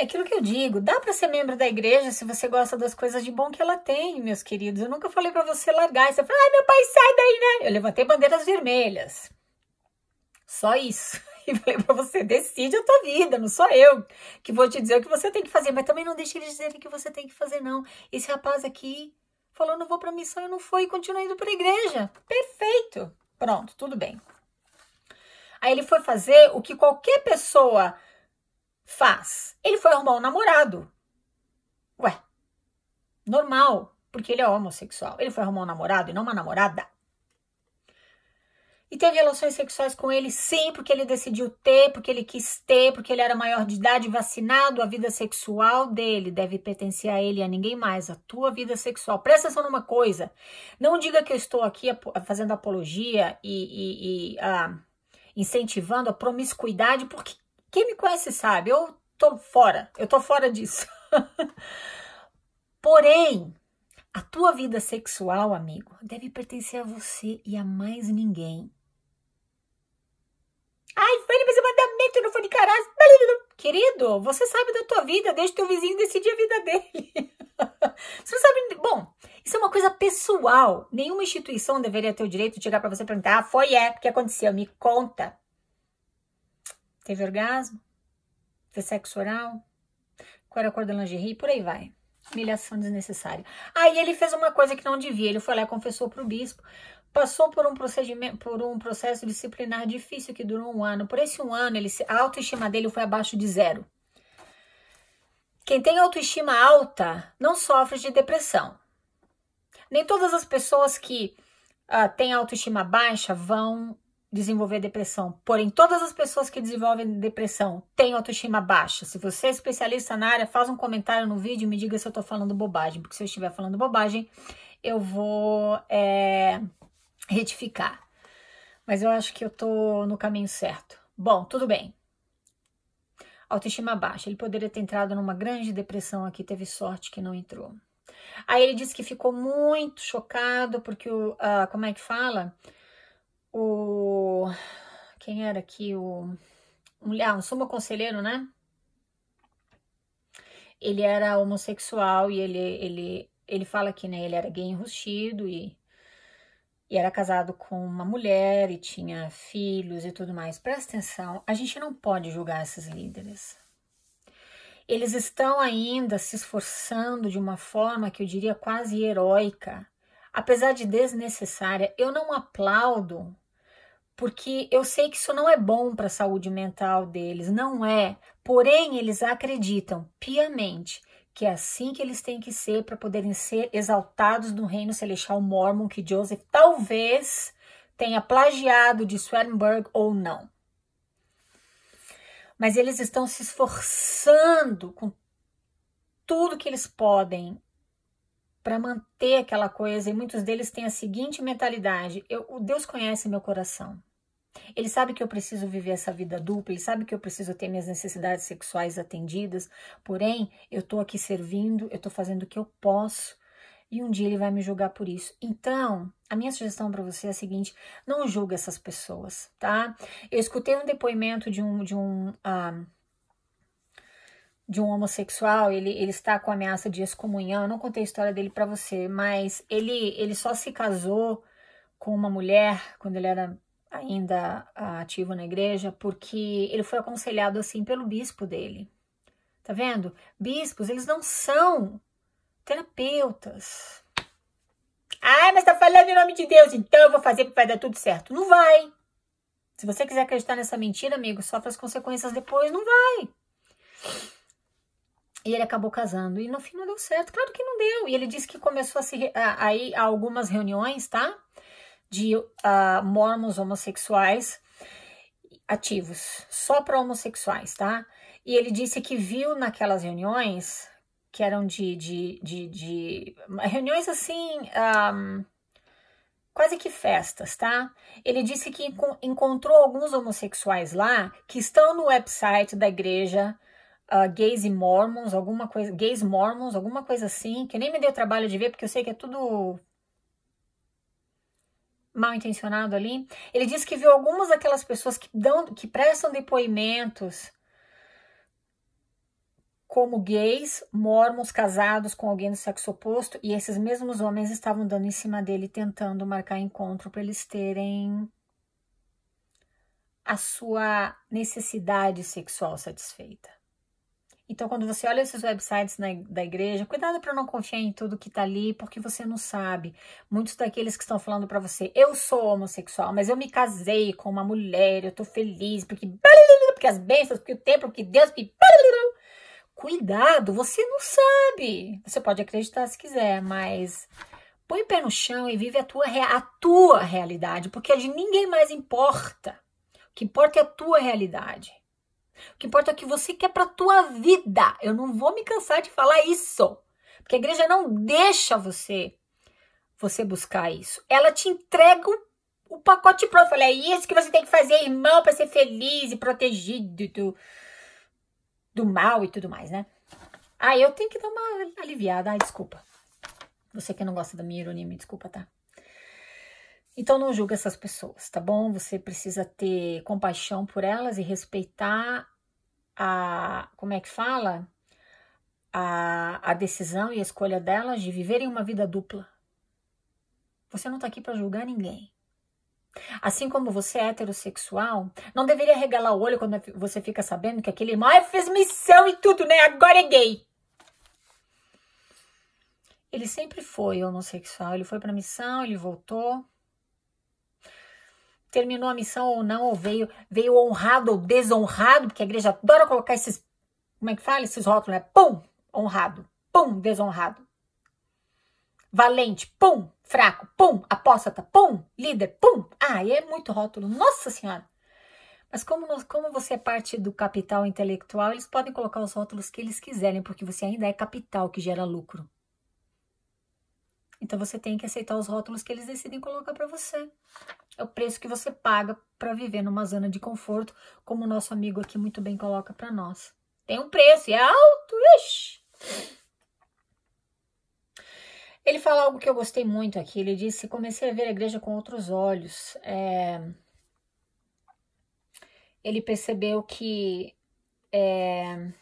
É aquilo que eu digo, dá para ser membro da igreja se você gosta das coisas de bom que ela tem, meus queridos. Eu nunca falei para você largar. Você falou, ai, meu pai, sai daí, né? Eu levantei bandeiras vermelhas. Só isso. E falei para você, decide a tua vida, não sou eu que vou te dizer o que você tem que fazer. Mas também não deixe eles dizerem o que você tem que fazer, não. Esse rapaz aqui falou, não vou pra missão, eu não fui, e continua indo pra igreja. Perfeito. Pronto, tudo bem. Aí ele foi fazer o que qualquer pessoa faz? Ele foi arrumar um namorado. Ué, normal, porque ele é homossexual. Ele foi arrumar um namorado e não uma namorada. E teve relações sexuais com ele, sim, porque ele decidiu ter, porque ele quis ter, porque ele era maior de idade, vacinado. A vida sexual dele deve pertencer a ele e a ninguém mais. A tua vida sexual. Presta atenção numa coisa. Não diga que eu estou aqui fazendo apologia e, e, e ah, incentivando a promiscuidade, porque quem me conhece sabe, eu tô fora, eu tô fora disso. Porém, a tua vida sexual, amigo, deve pertencer a você e a mais ninguém. Ai, foi mas eu mandamento não foi de caralho. Querido, você sabe da tua vida, deixa teu vizinho decidir a vida dele. você não sabe. Bom, isso é uma coisa pessoal. Nenhuma instituição deveria ter o direito de chegar para você e perguntar: ah, foi é, o que aconteceu? Me conta. Teve orgasmo? Teve sexo oral? Qual era a cor da lingerie? Por aí vai. Humilhação desnecessária. Aí ele fez uma coisa que não devia. Ele foi lá e confessou para o bispo. Passou por um, procedimento, por um processo disciplinar difícil que durou um ano. Por esse um ano, ele, a autoestima dele foi abaixo de zero. Quem tem autoestima alta não sofre de depressão. Nem todas as pessoas que uh, têm autoestima baixa vão desenvolver depressão. Porém, todas as pessoas que desenvolvem depressão têm autoestima baixa. Se você é especialista na área, faz um comentário no vídeo e me diga se eu estou falando bobagem, porque se eu estiver falando bobagem, eu vou é, retificar. Mas eu acho que eu estou no caminho certo. Bom, tudo bem. Autoestima baixa. Ele poderia ter entrado numa grande depressão aqui, teve sorte que não entrou. Aí ele disse que ficou muito chocado porque o, uh, como é que fala? o. Quem era aqui? O. Ah, um sumo conselheiro, né? Ele era homossexual e ele, ele, ele fala que né, ele era gay enrustido e, e era casado com uma mulher e tinha filhos e tudo mais. Presta atenção, a gente não pode julgar esses líderes. Eles estão ainda se esforçando de uma forma que eu diria quase heróica apesar de desnecessária, eu não aplaudo porque eu sei que isso não é bom para a saúde mental deles, não é. Porém, eles acreditam piamente que é assim que eles têm que ser para poderem ser exaltados no reino celestial mormon que Joseph talvez tenha plagiado de Swedenborg ou não. Mas eles estão se esforçando com tudo que eles podem para manter aquela coisa, e muitos deles têm a seguinte mentalidade: eu, o Deus conhece meu coração. Ele sabe que eu preciso viver essa vida dupla, ele sabe que eu preciso ter minhas necessidades sexuais atendidas, porém, eu tô aqui servindo, eu tô fazendo o que eu posso e um dia ele vai me julgar por isso. Então, a minha sugestão para você é a seguinte: não julgue essas pessoas, tá? Eu escutei um depoimento de um. De um ah, de um homossexual, ele, ele está com ameaça de excomunhão. Eu não contei a história dele para você, mas ele, ele só se casou com uma mulher quando ele era ainda ah, ativo na igreja, porque ele foi aconselhado assim pelo bispo dele. Tá vendo? Bispos, eles não são terapeutas. Ai, mas tá falando em nome de Deus, então eu vou fazer porque vai dar tudo certo. Não vai. Se você quiser acreditar nessa mentira, amigo, sofre as consequências depois, não vai. E ele acabou casando. E no fim não deu certo. Claro que não deu. E ele disse que começou a se. aí algumas reuniões, tá? de uh, mormons homossexuais ativos, só para homossexuais, tá? E ele disse que viu naquelas reuniões, que eram de. de, de, de reuniões assim. Um, quase que festas, tá? Ele disse que encontrou alguns homossexuais lá que estão no website da igreja uh, Gays e Mormons, alguma coisa, Gays Mormons, alguma coisa assim, que nem me deu trabalho de ver, porque eu sei que é tudo mal intencionado ali, ele diz que viu algumas daquelas pessoas que dão, que prestam depoimentos como gays, mormons casados com alguém do sexo oposto, e esses mesmos homens estavam dando em cima dele, tentando marcar encontro para eles terem a sua necessidade sexual satisfeita. Então, quando você olha esses websites na, da igreja, cuidado para não confiar em tudo que está ali, porque você não sabe. Muitos daqueles que estão falando para você, eu sou homossexual, mas eu me casei com uma mulher, eu estou feliz, porque, porque as bênçãos, porque o templo, porque Deus, porque... Cuidado, você não sabe. Você pode acreditar se quiser, mas põe o pé no chão e vive a tua, a tua realidade, porque a de ninguém mais importa. O que importa é a tua realidade. O que importa é o que você quer para tua vida. Eu não vou me cansar de falar isso. Porque a igreja não deixa você você buscar isso. Ela te entrega o, o pacote pronto. Fala, é isso que você tem que fazer, irmão, para ser feliz e protegido do, do mal e tudo mais, né? Ah, eu tenho que dar uma aliviada. Ah, desculpa. Você que não gosta da minha ironia, me desculpa, tá? Então não julga essas pessoas, tá bom? Você precisa ter compaixão por elas e respeitar a, como é que fala? A, a decisão e a escolha delas de viverem uma vida dupla. Você não tá aqui para julgar ninguém. Assim como você é heterossexual, não deveria regalar o olho quando é você fica sabendo que aquele irmão fez missão e tudo, né? Agora é gay. Ele sempre foi homossexual, ele foi pra missão, ele voltou terminou a missão ou não, ou veio, veio honrado ou desonrado, porque a igreja adora colocar esses, como é que fala, esses rótulos, né? Pum, honrado, pum, desonrado. Valente, pum, fraco, pum, apóstata, pum, líder, pum. Ah, é muito rótulo, nossa senhora. Mas como, nós, como você é parte do capital intelectual, eles podem colocar os rótulos que eles quiserem, porque você ainda é capital que gera lucro. Então você tem que aceitar os rótulos que eles decidem colocar para você é o preço que você paga para viver numa zona de conforto, como o nosso amigo aqui muito bem coloca para nós. Tem um preço e é alto. Ixi. Ele fala algo que eu gostei muito aqui. Ele disse: comecei a ver a igreja com outros olhos. É... Ele percebeu que é...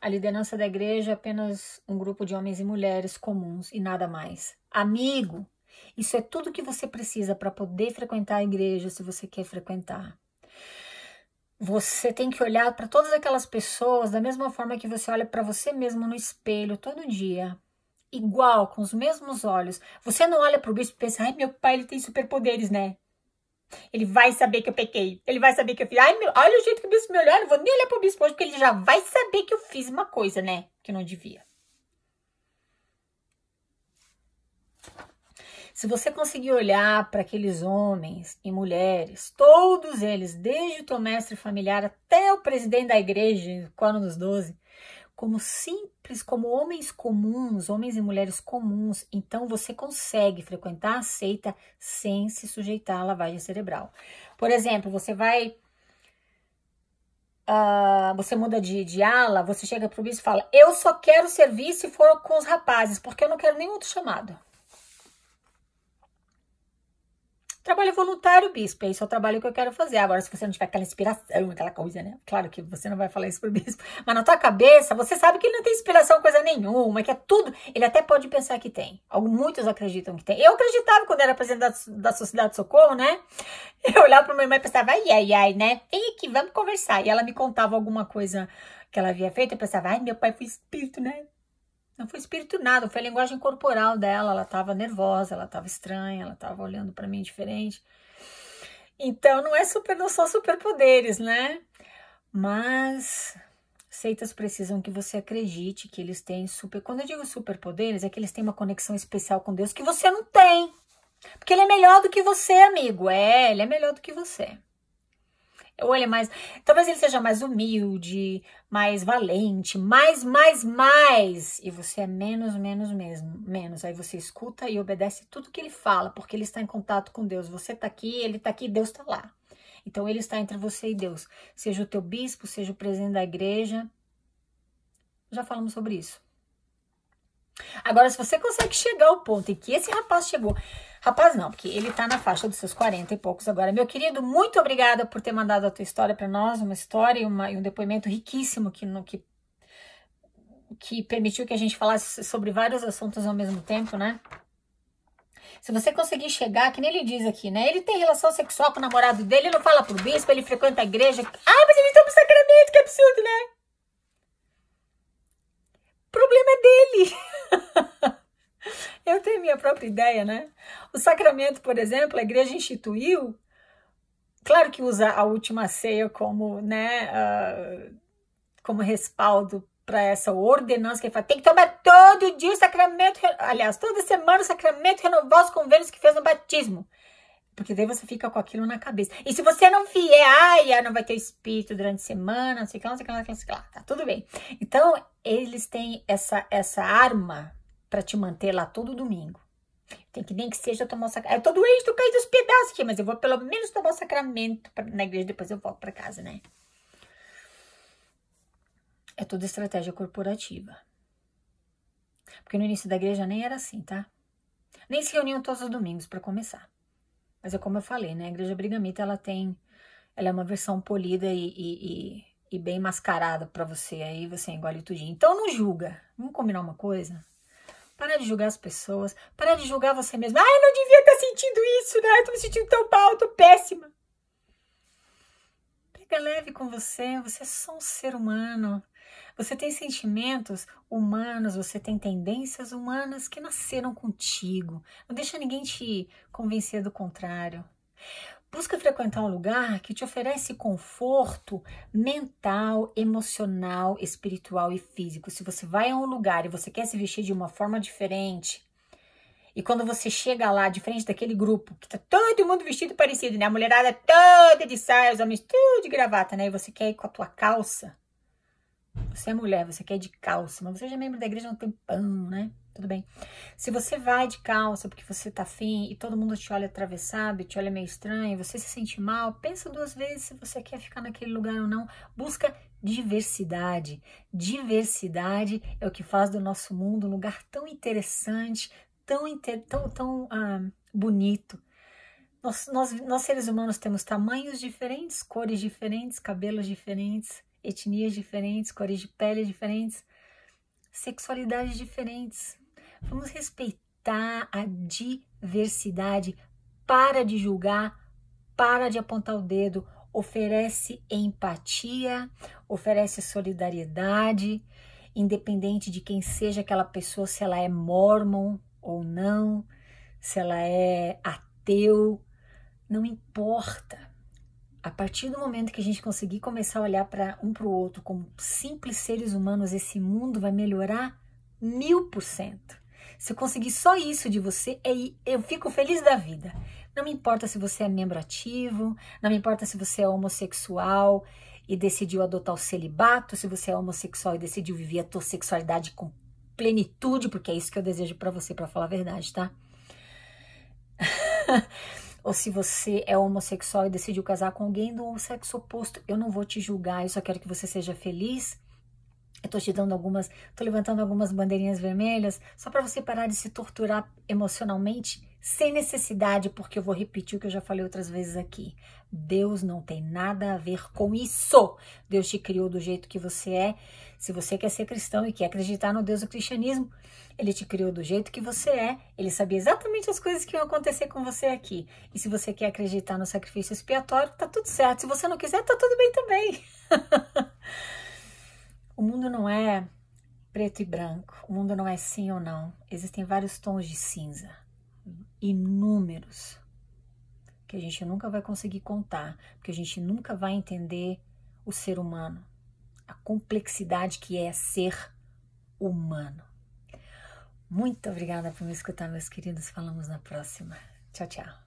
a liderança da igreja é apenas um grupo de homens e mulheres comuns e nada mais. Amigo, isso é tudo que você precisa para poder frequentar a igreja se você quer frequentar. Você tem que olhar para todas aquelas pessoas da mesma forma que você olha para você mesmo no espelho todo dia, igual, com os mesmos olhos. Você não olha para o bispo e pensa, ai, meu pai, ele tem superpoderes, né? Ele vai saber que eu pequei. Ele vai saber que eu fiz. Ai, meu, olha o jeito que o bispo me olhou. Eu não vou nem olhar para o bispo hoje, porque ele já vai saber que eu fiz uma coisa, né? Que não devia. Se você conseguir olhar para aqueles homens e mulheres, todos eles, desde o teu mestre familiar até o presidente da igreja, quando dos doze, como simples, como homens comuns, homens e mulheres comuns, então você consegue frequentar a seita sem se sujeitar à lavagem cerebral. Por exemplo, você vai. Uh, você muda de, de ala, você chega pro bispo e fala: Eu só quero servir se for com os rapazes, porque eu não quero nenhum outro chamado. Trabalho voluntário, bispo, é isso é o trabalho que eu quero fazer. Agora, se você não tiver aquela inspiração, aquela coisa, né? Claro que você não vai falar isso pro bispo, mas na tua cabeça, você sabe que ele não tem inspiração coisa nenhuma, que é tudo. Ele até pode pensar que tem. Muitos acreditam que tem. Eu acreditava quando era presidente da, da Sociedade de Socorro, né? Eu olhava pra minha mãe e pensava, ai, ai, ai, né? Vem aqui, vamos conversar. E ela me contava alguma coisa que ela havia feito, eu pensava, ai, meu pai foi espírito, né? Não foi espírito nada, foi a linguagem corporal dela. Ela estava nervosa, ela estava estranha, ela estava olhando para mim diferente. Então não é super, não são superpoderes, né? Mas seitas precisam que você acredite que eles têm super. Quando eu digo superpoderes, é que eles têm uma conexão especial com Deus que você não tem. Porque ele é melhor do que você, amigo. É, ele é melhor do que você ou ele é mais. Talvez ele seja mais humilde, mais valente, mais, mais, mais. E você é menos, menos mesmo, menos. Aí você escuta e obedece tudo que ele fala, porque ele está em contato com Deus. Você está aqui, ele está aqui, Deus está lá. Então ele está entre você e Deus. Seja o teu bispo, seja o presidente da igreja. Já falamos sobre isso. Agora, se você consegue chegar ao ponto em que esse rapaz chegou, Rapaz, não, porque ele tá na faixa dos seus 40 e poucos agora. Meu querido, muito obrigada por ter mandado a tua história para nós, uma história e, uma, e, um depoimento riquíssimo que, no, que, que permitiu que a gente falasse sobre vários assuntos ao mesmo tempo, né? Se você conseguir chegar, que nem ele diz aqui, né? Ele tem relação sexual com o namorado dele, ele não fala pro bispo, ele frequenta a igreja. Ah, mas ele pro sacramento, que absurdo, né? O problema é dele. Eu tenho minha própria ideia, né? O sacramento, por exemplo, a igreja instituiu, claro que usa a última ceia como, né, uh, como respaldo para essa ordenança que ele fala, tem que tomar todo dia o sacramento, aliás, toda semana o sacramento renovar os convênios que fez no batismo. Porque daí você fica com aquilo na cabeça. E se você não vier, ai, ah, não vai ter espírito durante a semana, não sei o que lá, não sei o que lá, não sei o que lá. Tá tudo bem. Então, eles têm essa, essa arma para te manter lá todo domingo. Tem que nem que seja tomar o sacramento. Eu tô doente, tô caindo os pedaços aqui, mas eu vou pelo menos tomar o sacramento pra, na igreja, depois eu volto para casa, né? É toda estratégia corporativa. Porque no início da igreja nem era assim, tá? Nem se reuniam todos os domingos para começar. Mas é como eu falei, né? A igreja brigamita, ela tem... Ela é uma versão polida e, e, e, e bem mascarada para você. Aí você engole tudinho. Então não julga. Vamos combinar uma coisa? Para de julgar as pessoas, Para de julgar você mesma. Ah, eu não devia estar sentindo isso, né? Eu tô me sentindo tão mal, tô péssima. Pega leve com você, você é só um ser humano. Você tem sentimentos humanos, você tem tendências humanas que nasceram contigo. Não deixa ninguém te convencer do contrário. Busca frequentar um lugar que te oferece conforto mental, emocional, espiritual e físico. Se você vai a um lugar e você quer se vestir de uma forma diferente, e quando você chega lá, de frente daquele grupo, que tá todo mundo vestido parecido, né? A mulherada toda de saia, os homens tudo de gravata, né? E você quer ir com a tua calça. Você é mulher, você quer ir de calça, mas você já é membro da igreja há um tempão, né? tudo bem. Se você vai de calça porque você tá afim e todo mundo te olha atravessado e te olha meio estranho, você se sente mal, pensa duas vezes se você quer ficar naquele lugar ou não. Busca diversidade. Diversidade é o que faz do nosso mundo um lugar tão interessante, tão, inter... tão, tão ah, bonito. Nós, nós, nós, seres humanos, temos tamanhos diferentes, cores diferentes, cabelos diferentes, etnias diferentes, cores de pele diferentes, sexualidades diferentes, Vamos respeitar a diversidade. Para de julgar, para de apontar o dedo. Oferece empatia, oferece solidariedade, independente de quem seja aquela pessoa, se ela é mormon ou não, se ela é ateu, não importa. A partir do momento que a gente conseguir começar a olhar para um para o outro como simples seres humanos, esse mundo vai melhorar mil por cento. Se eu conseguir só isso de você, é eu fico feliz da vida. Não me importa se você é membro ativo, não me importa se você é homossexual e decidiu adotar o celibato, se você é homossexual e decidiu viver a tua sexualidade com plenitude, porque é isso que eu desejo para você, para falar a verdade, tá? Ou se você é homossexual e decidiu casar com alguém do sexo oposto, eu não vou te julgar, eu só quero que você seja feliz eu tô te dando algumas, tô levantando algumas bandeirinhas vermelhas só para você parar de se torturar emocionalmente sem necessidade, porque eu vou repetir o que eu já falei outras vezes aqui. Deus não tem nada a ver com isso. Deus te criou do jeito que você é. Se você quer ser cristão e quer acreditar no Deus do cristianismo, ele te criou do jeito que você é. Ele sabia exatamente as coisas que iam acontecer com você aqui. E se você quer acreditar no sacrifício expiatório, tá tudo certo. Se você não quiser, tá tudo bem também. O mundo não é preto e branco, o mundo não é sim ou não. Existem vários tons de cinza, inúmeros, que a gente nunca vai conseguir contar, porque a gente nunca vai entender o ser humano, a complexidade que é ser humano. Muito obrigada por me escutar, meus queridos. Falamos na próxima. Tchau, tchau.